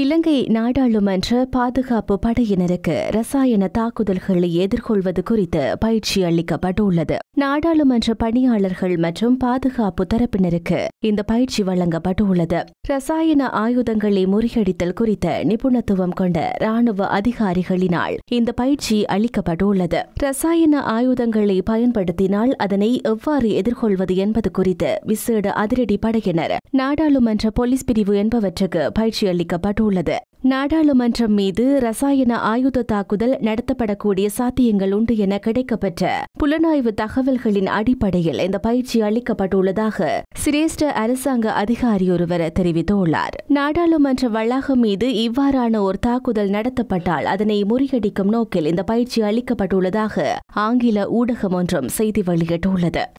இலங்கை நாடாளுமன்ற பாதுகாப்பு படையினருக்கு ரசாயன தாக்குதல்களை எதிர்கொள்வது குறித்து பயிற்சி அளிக்கப்பட்டுள்ளது நாடாளுமன்ற பணியாளர்கள் மற்றும் பாதுகாப்பு தரப்பினருக்கு இந்த பயிற்சி வழங்கப்பட்டுள்ளது ரசாயன ஆயுதங்களை முறியடித்தல் குறித்த நிபுணத்துவம் கொண்ட ராணுவ அதிகாரிகளினால் இந்த பயிற்சி அளிக்கப்பட்டுள்ளது ரசாயன ஆயுதங்களை பயன்படுத்தினால் அதனை எவ்வாறு எதிர்கொள்வது என்பது குறித்து விசேட அதிரடி படையினர் நாடாளுமன்ற போலீஸ் பிரிவு என்பவற்றுக்கு பயிற்சி அளிக்கப்பட்டுள்ளது கூறப்பட்டுள்ளது நாடாளுமன்றம் மீது ரசாயன ஆயுத தாக்குதல் நடத்தப்படக்கூடிய சாத்தியங்கள் உண்டு என கிடைக்கப்பெற்ற புலனாய்வு தகவல்களின் அடிப்படையில் இந்த பயிற்சி அளிக்கப்பட்டுள்ளதாக சிரேஷ்ட அரசாங்க அதிகாரி ஒருவர் தெரிவித்துள்ளார் நாடாளுமன்ற வளாகம் மீது இவ்வாறான ஒரு தாக்குதல் நடத்தப்பட்டால் அதனை முறியடிக்கும் நோக்கில் இந்த பயிற்சி அளிக்கப்பட்டுள்ளதாக ஆங்கில ஊடகம் ஒன்றும் செய்தி வெளியிட்டுள்ளது